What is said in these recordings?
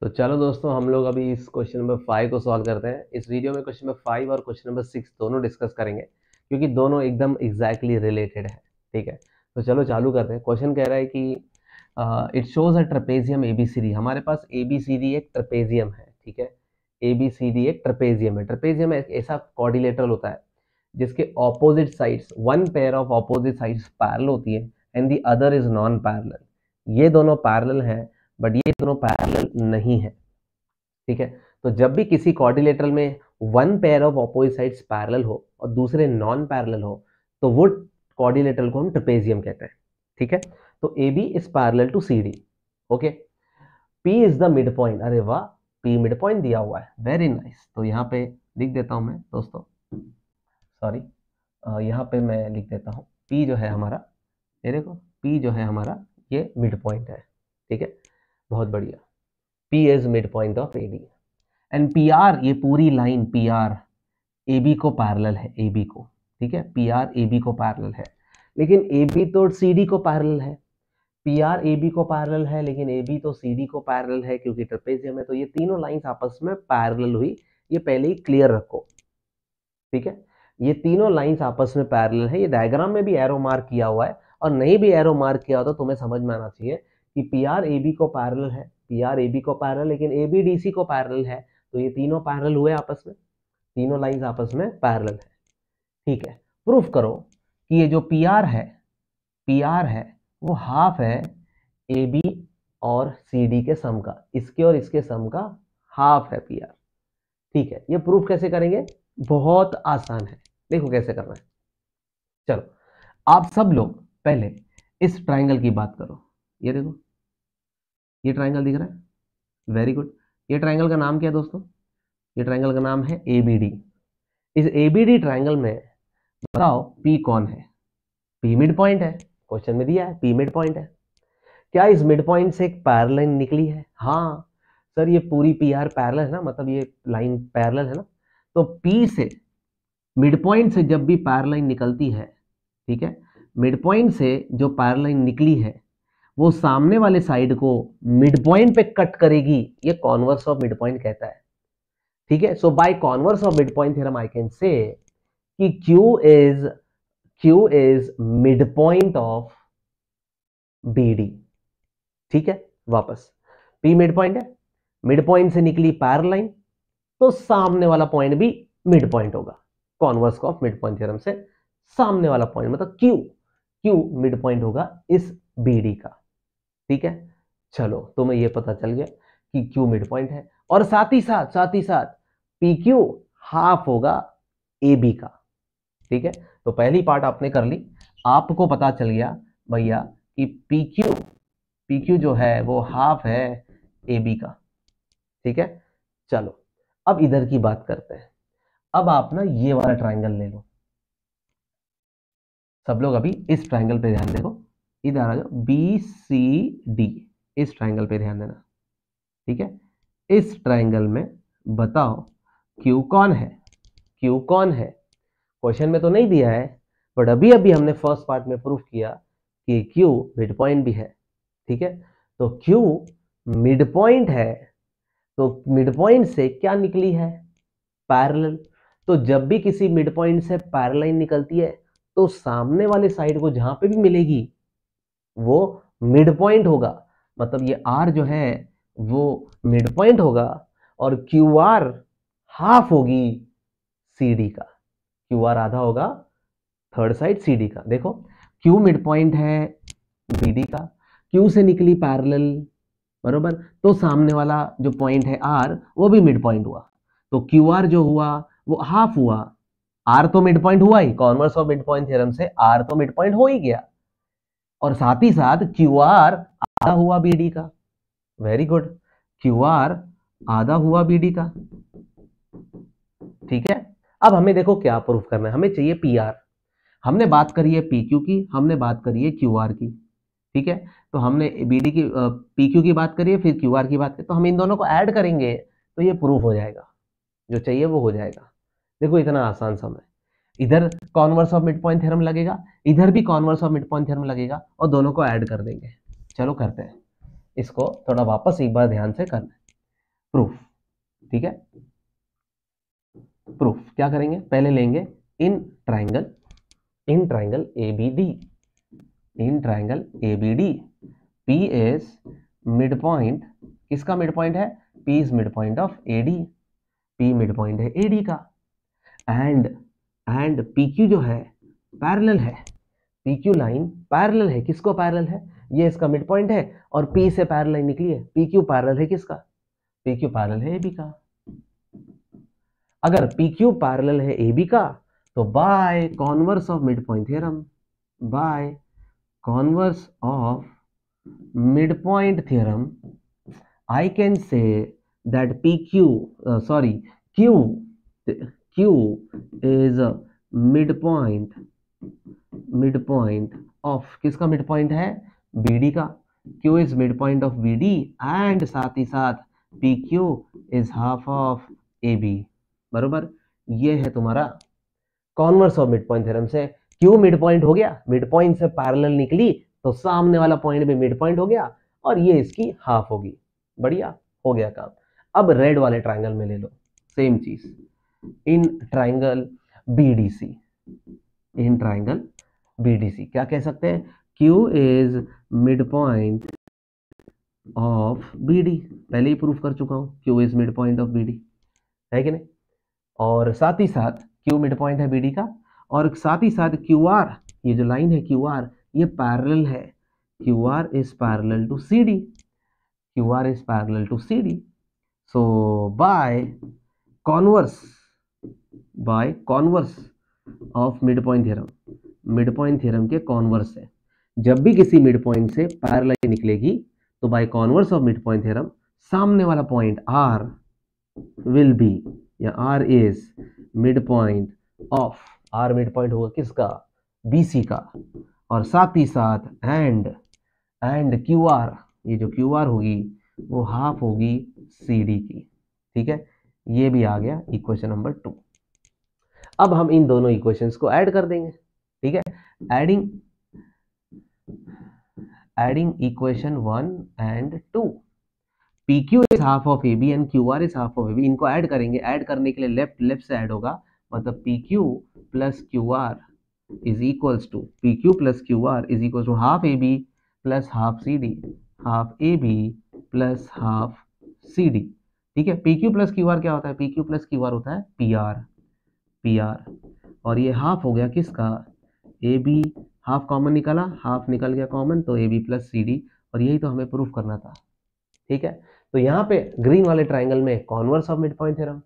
तो चलो दोस्तों हम लोग अभी इस क्वेश्चन नंबर फाइव को सॉल्व करते हैं इस वीडियो में क्वेश्चन नंबर फाइव और क्वेश्चन नंबर सिक्स दोनों डिस्कस करेंगे क्योंकि दोनों एकदम एग्जैक्टली रिलेटेड है ठीक है तो चलो चालू करते हैं क्वेश्चन कह रहा है कि it shows a trapezium A B C D हमारे पास ए बी सी डी एक ट्रपेजियम है ठीक है ए बी सी डी एक ट्रपेजियम है ट्रपेजियम एक ऐसा कॉर्डिलेटर होता है जिसके opposite sides one pair of opposite sides parallel होती है and the other is non parallel ये दोनों पैरल हैं बट ये दोनों पैरेलल नहीं है ठीक है तो जब भी किसी कॉर्डिलेटरल में one pair of opposite sides parallel हो और दूसरे नॉन पैरेलल हो तो वो कॉर्डिलेटरल को हम ट्रपेजियम कहते हैं ठीक है तो A B is parallel to C D okay P is the mid point अरे वाह पी मिड पॉइंट दिया हुआ है वेरी नाइस nice. तो यहाँ पे लिख देता हूँ मैं दोस्तों सॉरी यहाँ पे मैं लिख देता हूँ पी जो है हमारा ये देखो पी जो है हमारा ये मिड पॉइंट है ठीक है बहुत बढ़िया P is mid point of A D and P R ये पूरी line P R A B को पैरल है ए बी को ठीक है पी आर ए बी को पैरल है लेकिन ए बी तो सी डी को पैरल है पी आर ए बी को पैरल है लेकिन ए बी तो सी डी को पैरल है क्योंकि ट्रपेजियम है तो ये तीनों लाइंस आपस में पैरल हुई ये पहले ही क्लियर रखो ठीक है ये तीनों लाइंस आपस में पैरल है ये डायग्राम में भी एरो मार्क किया हुआ है और नहीं भी एरो मार्क किया हो तो तुम्हें समझ में आना चाहिए कि पी आर ए बी को पैरल है पी आर ए बी को पैरल लेकिन ए बी डी सी को पैरल है तो ये तीनों पैरल हुए आपस में तीनों लाइंस आपस में पैरल है ठीक है प्रूफ करो कि ये जो पी आर है पी आर है वो हाफ है ए बी और सी डी के सम का इसके और इसके सम का हाफ है पी आर ठीक है ये प्रूफ कैसे करेंगे बहुत आसान है देखो कैसे करना है चलो आप सब लोग पहले इस ट्राइंगल की बात करो ये देखो ये ट्राइंगल दिख रहा है वेरी गुड ये ट्राइंगल का नाम क्या है दोस्तों ये ट्राइंगल का नाम है ए बी डी इस ए बी डी ट्राइंगल में बताओ पी कौन है पी मिड पॉइंट है क्वेश्चन में दिया है पी मिड पॉइंट है क्या इस मिड पॉइंट से एक पैरल निकली है हाँ सर ये पूरी पी आर पैरल है ना मतलब ये लाइन पैरल है ना तो पी से मिड पॉइंट से जब भी पार लाइन निकलती है ठीक है मिड पॉइंट से जो पार लाइन निकली है वो सामने वाले साइड को मिड पॉइंट पे कट करेगी ये कॉन्वर्स ऑफ मिड पॉइंट कहता है ठीक है so by converse of mid point theorem I can say कि Q is Q is mid point of BD ठीक है वापस P मिड पॉइंट है मिड पॉइंट से निकली पैर लाइन तो सामने वाला पॉइंट भी मिड पॉइंट होगा converse of mid point theorem से सामने वाला पॉइंट मतलब Q Q मिड पॉइंट होगा इस बीडी का ठीक है चलो तुम्हें तो ये पता चल गया कि क्यू मिड पॉइंट है और साथ ही साथ साथ ही साथ पी क्यू हाफ होगा ए बी का ठीक है तो पहली पार्ट आपने कर ली आपको पता चल गया भैया कि पी क्यू पी क्यू जो है वो हाफ है ए बी का ठीक है चलो अब इधर की बात करते हैं अब आप ना ये वाला ट्राइंगल ले लो सब लोग अभी इस ट्राइंगल पे ध्यान देखो इधर आ जाओ बी सी डी इस ट्राइंगल पे ध्यान देना ठीक है इस ट्राइंगल में बताओ क्यू कौन है क्यू कौन है क्वेश्चन में तो नहीं दिया है बट अभी अभी हमने फर्स्ट पार्ट में प्रूफ किया कि क्यू मिड पॉइंट भी है ठीक है तो क्यू मिड पॉइंट है तो मिड पॉइंट से क्या निकली है पैरेलल तो जब भी किसी मिड पॉइंट से पैरेलल निकलती है तो सामने वाले साइड को जहां पे भी मिलेगी वो मिड पॉइंट होगा मतलब ये आर जो है वो मिड पॉइंट होगा और क्यू आर हाफ होगी सी डी का क्यू आर आधा होगा थर्ड साइड सी डी का देखो क्यू मिड पॉइंट है बी डी का क्यू से निकली पैरेलल बरोबर तो सामने वाला जो पॉइंट है आर वो भी मिड पॉइंट हुआ तो क्यू आर जो हुआ वो हाफ हुआ आर तो मिड पॉइंट हुआ ही converse of mid point theorem से आर तो मिड पॉइंट हो ही गया और साथ ही साथ क्यू आर आधा हुआ बी डी का वेरी गुड क्यू आर आधा हुआ बी डी का ठीक है अब हमें देखो क्या प्रूफ करना है हमें चाहिए पी आर हमने बात करी है पी क्यू की हमने बात करी है क्यू आर की ठीक है तो हमने बी डी की पी क्यू की बात करी है फिर क्यू आर की बात करी तो हम इन दोनों को ऐड करेंगे तो ये प्रूफ हो जाएगा जो चाहिए वो हो जाएगा देखो इतना आसान समय इधर converse of mid point theorem लगेगा इधर भी converse of mid point theorem लगेगा और दोनों को ऐड कर देंगे चलो करते हैं इसको थोड़ा वापस एक बार ध्यान से करना प्रूफ ठीक है प्रूफ क्या करेंगे पहले लेंगे in triangle in triangle A B D in triangle A B D P is mid point किसका मिड पॉइंट है P is mid point of A D P mid point है ए डी का and and PQ जो है parallel है PQ line parallel है किसको parallel है ये इसका मिड पॉइंट है और P से पैरेलल लाइन निकली है PQ पैरेलल है किसका PQ पैरेलल है AB का अगर PQ पैरेलल है AB का तो by converse of mid point theorem by converse of mid point theorem I can say that PQ uh, sorry Q Q is mid point mid point of किसका mid point है D का Q is mid point of D and साथ ही साथ P Q is half of A B बरोबर ये है तुम्हारा converse of mid point theorem से क्यू मिड पॉइंट हो गया मिड पॉइंट से पैरेलल निकली तो सामने वाला पॉइंट भी मिड पॉइंट हो गया और ये इसकी हाफ होगी बढ़िया हो गया काम अब रेड वाले ट्रायंगल में ले लो सेम चीज़ in triangle C in triangle C क्या कह सकते हैं Q is mid point of D पहले ही प्रूफ कर चुका हूं Q is mid point of BD है कि नहीं और साथ ही साथ Q मिड पॉइंट है डी का और साथ ही साथ क्यू आर ये जो लाइन है क्यू आर ये पैरल है Q R is parallel to C D Q R is parallel to C D so by converse by converse of mid point theorem mid point theorem के converse है जब भी किसी mid point से parallel निकलेगी तो by converse of mid point theorem सामने वाला पॉइंट आर विल बी या R is mid point of R mid point होगा किसका बी का और साथ ही साथ एंड एंड क्यू आर ये जो क्यू आर होगी वो हाफ होगी सी डी की ठीक है ये भी आ गया इक्वेशन नंबर टू अब हम इन दोनों इक्वेशंस को ऐड कर देंगे ठीक है adding adding equation one and two P Q is half of A B and Q R is half of A B इनको ऐड करेंगे ऐड करने के लिए लेफ्ट लेफ्ट से ऐड होगा मतलब P Q plus Q R is equals to P Q plus Q R is equal to half A B plus half C D half A B plus half C D ठीक है P Q plus Q R क्या होता है P Q plus Q R होता है P R P R और ये half हो गया किसका ए बी हाफ कॉमन निकाला हाफ निकल गया कॉमन तो A B plus C D और यही तो हमें प्रूफ करना था ठीक है तो यहाँ पे ग्रीन वाले ट्राइंगल में converse of mid point theorem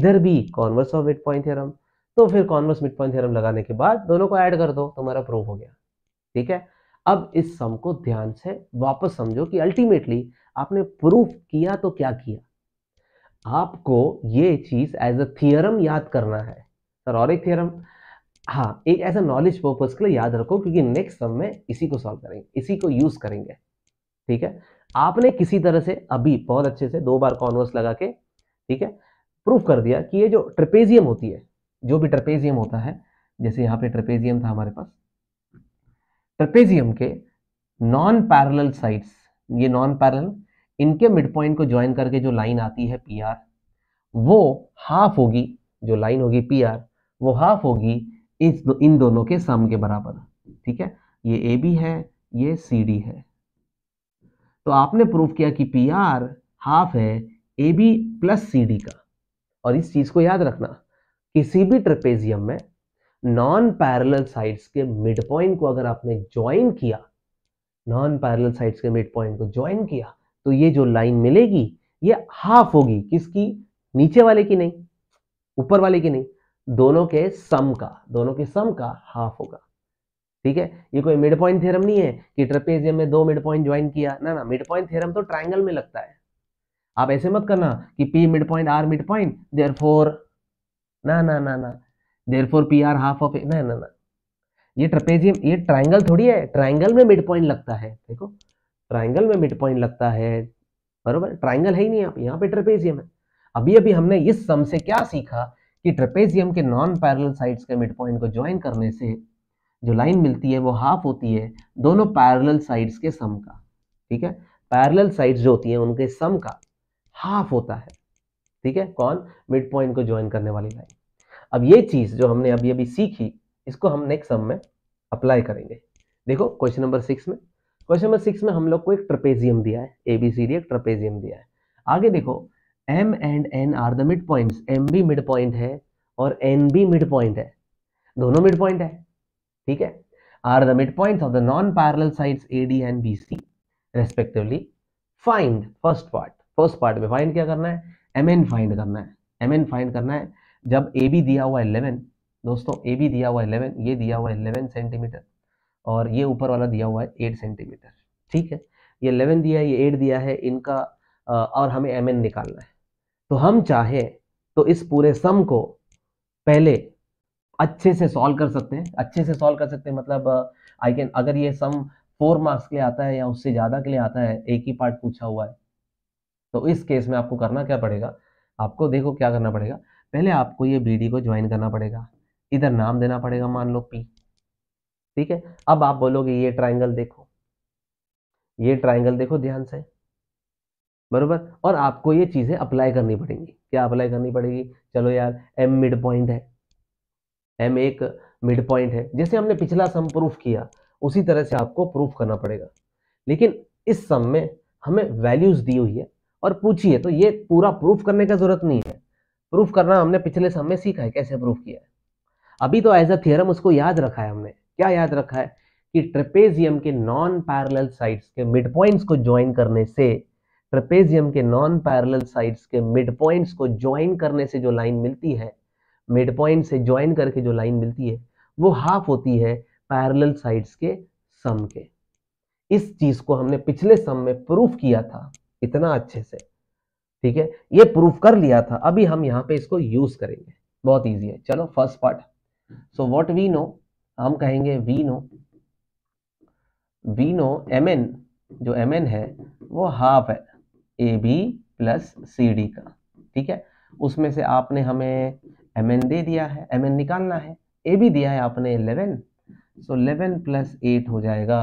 इधर भी converse of mid point theorem तो फिर कॉन्वर्स मिड पॉइंट थ्योरम लगाने के बाद दोनों को ऐड कर दो तुम्हारा तो प्रूफ हो गया ठीक है अब इस सम को ध्यान से वापस समझो कि अल्टीमेटली आपने प्रूफ किया तो क्या किया आपको ये चीज एज अ थियरम याद करना है सर और एक थियरम हाँ एक ऐसा नॉलेज पर्पज के लिए याद रखो क्योंकि नेक्स्ट सम में इसी को सॉल्व करेंगे इसी को यूज करेंगे ठीक है आपने किसी तरह से अभी बहुत अच्छे से दो बार कॉन्वर्स लगा के ठीक है प्रूफ कर दिया कि ये जो ट्रिपेजियम होती है जो भी ट्रपेजियम होता है जैसे यहाँ पे ट्रपेजियम था हमारे पास ट्रपेजियम के नॉन पैरल साइड्स ये नॉन पैरल इनके मिड पॉइंट को ज्वाइन करके जो लाइन आती है पी वो हाफ होगी जो लाइन होगी पी वो हाफ होगी इस दो, इन दोनों के सम के बराबर ठीक है ये ए बी है ये सी डी है तो आपने प्रूफ किया कि पी आर हाफ है A B plus C D का और इस चीज को याद रखना किसी भी ट्रपेजियम में नॉन पैरेलल साइड्स के मिड पॉइंट को अगर आपने ज्वाइन किया नॉन पैरेलल साइड्स के मिड पॉइंट को ज्वाइन किया तो ये जो लाइन मिलेगी ये हाफ होगी किसकी नीचे वाले की नहीं ऊपर वाले की नहीं दोनों के सम का दोनों के सम का हाफ होगा ठीक है ये कोई मिड पॉइंट थ्योरम नहीं है कि ट्रेपेजियम में दो मिड पॉइंट ज्वाइन किया ना ना मिड पॉइंट थ्योरम तो ट्राइंगल में लगता है आप ऐसे मत करना कि P mid point R mid point therefore ना ना ना ना therefore P R half of ना ना ना ये ट्रपेजियम ये ट्राइंगल थोड़ी है ट्राइंगल में मिड पॉइंट लगता है देखो ट्राइंगल में मिड पॉइंट लगता है बरोबर ट्राइंगल है ही नहीं आप यहाँ पे ट्रपेजियम है अभी अभी हमने इस सम से क्या सीखा कि ट्रेपेजियम के नॉन पैरल साइड्स के मिड पॉइंट को ज्वाइन करने से जो लाइन मिलती है वो हाफ होती है दोनों पैरल साइड्स के सम का ठीक है पैरल साइड्स जो होती हैं उनके सम का हाफ होता है ठीक है कौन मिड पॉइंट को ज्वाइन करने वाली लाइन अब ये चीज़ जो हमने अभी अभी सीखी इसको हम नेक्स्ट सम में अप्लाई करेंगे देखो क्वेश्चन नंबर सिक्स में क्वेश्चन नंबर सिक्स में हम लोग को एक ट्रपेजियम दिया है एबीसीडी एक ट्रपेजियम दिया है आगे देखो M and N are the mid points M भी मिड पॉइंट है और एन भी मिड पॉइंट है दोनों मिड पॉइंट है ठीक है are the mid point of the non parallel sides A D and B C respectively find first part first part में फाइंड क्या करना है एम एन फाइंड करना है एम एन फाइंड करना है जब ए बी दिया हुआ है इलेवन दोस्तों ए बी दिया हुआ है इलेवन ये दिया हुआ है इलेवन सेंटीमीटर और ये ऊपर वाला दिया हुआ है एट सेंटीमीटर ठीक है ये इलेवन दिया है ये एट दिया है इनका और हमें एम एन निकालना है तो हम चाहें तो इस पूरे सम को पहले अच्छे से सॉल्व कर सकते हैं अच्छे से सॉल्व कर सकते हैं मतलब आई कैन अगर ये सम फोर मार्क्स के लिए आता है या उससे ज़्यादा के लिए आता है एक ही पार्ट पूछा हुआ है तो इस केस में आपको करना क्या पड़ेगा आपको देखो क्या करना पड़ेगा पहले आपको ये बी को ज्वाइन करना पड़ेगा इधर नाम देना पड़ेगा मान लो पी ठीक है अब आप बोलोगे ये ट्राइंगल देखो ये ट्राइंगल देखो ध्यान से बरबर और आपको ये चीज़ें अप्लाई करनी पड़ेंगी क्या अप्लाई करनी पड़ेगी चलो यार एम मिड पॉइंट है एम एक मिड पॉइंट है जैसे हमने पिछला सम प्रूफ किया उसी तरह से आपको प्रूफ करना पड़ेगा लेकिन इस सम में हमें वैल्यूज़ दी हुई है और पूछिए तो ये पूरा प्रूफ करने का ज़रूरत नहीं है प्रूफ करना हमने पिछले सम में सीखा है कैसे प्रूफ किया है अभी तो एज अ थियरम उसको याद रखा है हमने क्या याद रखा है कि ट्रेपेजियम के नॉन पैरेलल साइड्स के मिड पॉइंट्स को ज्वाइन करने से ट्रपेजियम के नॉन पैरेलल साइड्स के मिड पॉइंट्स को ज्वाइन करने से जो लाइन मिलती है मिड पॉइंट से ज्वाइन करके जो लाइन मिलती है वो हाफ होती है पैरेलल साइड्स के सम के इस चीज को हमने पिछले सम में प्रूफ किया था इतना अच्छे से ठीक है ये प्रूफ कर लिया था अभी हम यहाँ पे इसको यूज करेंगे बहुत ईजी है चलो first part so what we know हम कहेंगे we know we know M N जो एम एन है वो हाफ है A B plus C D का ठीक है उसमें से आपने हमें एम एन दे दिया है एम एन निकालना है ए बी दिया है आपने eleven so eleven plus eight हो जाएगा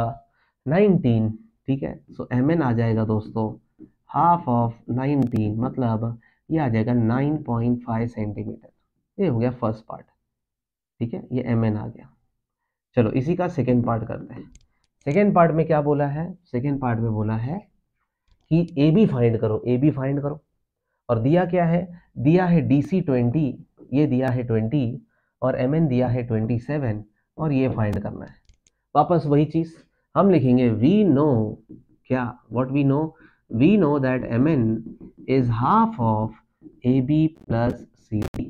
नाइनटीन ठीक है सो एम एन आ जाएगा दोस्तों हाफ ऑफ नाइनटीन मतलब ये आ जाएगा नाइन पॉइंट फाइव सेंटीमीटर ये हो गया फर्स्ट पार्ट ठीक है ये एम एन आ गया चलो इसी का सेकेंड पार्ट करते हैं सेकेंड पार्ट में क्या बोला है सेकेंड पार्ट में बोला है कि ए बी फाइंड करो ए बी फाइंड करो और दिया क्या है दिया है डी सी ट्वेंटी ये दिया है ट्वेंटी और एम एन दिया है ट्वेंटी सेवन और ये फाइंड करना है वापस वही चीज़ हम लिखेंगे वी नो क्या what we know we know that M N is half of A B plus C D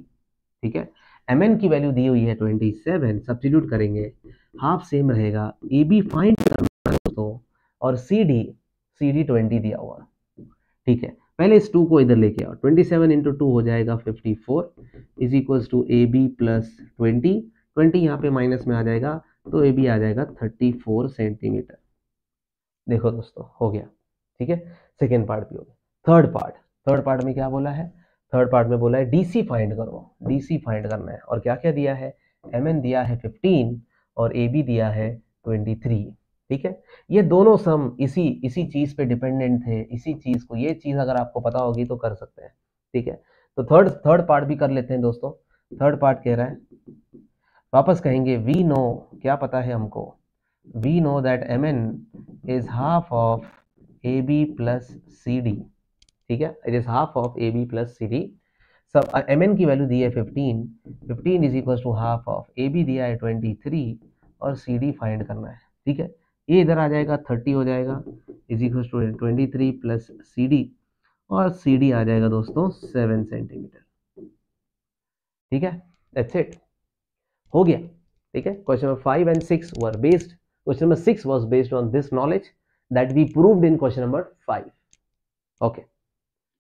ठीक है एम एन की वैल्यू दी हुई है ट्वेंटी सेवन सब्सिट्यूट करेंगे हाफ सेम रहेगा ए बी फाइंड करना दोस्तों और C D C D twenty दिया हुआ ठीक है पहले इस टू को इधर लेके आओ ट्वेंटी सेवन इंटू टू हो जाएगा fifty four is equals to A B plus twenty twenty यहाँ पे माइनस में आ जाएगा तो ए बी आ जाएगा थर्टी फोर सेंटीमीटर देखो दोस्तों हो गया ठीक है सेकेंड पार्ट भी हो गया थर्ड पार्ट थर्ड पार्ट में क्या बोला है थर्ड पार्ट में बोला है डीसी फाइंड करो डीसी फाइंड करना है और क्या क्या दिया है एम दिया है फिफ्टीन और ए दिया है ट्वेंटी थ्री ठीक है ये दोनों सम इसी इसी चीज पे डिपेंडेंट थे इसी चीज को ये चीज अगर आपको पता होगी तो कर सकते हैं ठीक है तो थर्ड थर्ड पार्ट भी कर लेते हैं दोस्तों थर्ड पार्ट कह रहा है वापस कहेंगे वी नो क्या पता है हमको we know that M N is half of A B plus C D ठीक है it is half of A B plus C D सब एम एन की वैल्यू दी है fifteen fifteen is equal to half of A B दिया है twenty three और C D find करना है ठीक है ए इधर आ जाएगा थर्टी हो जाएगा is equal to twenty three plus C D और सी डी आ जाएगा दोस्तों सेवन सेंटीमीटर ठीक है दैट्स इट हो गया ठीक है question number five and six were based question number six was based on this knowledge that we proved in question number five okay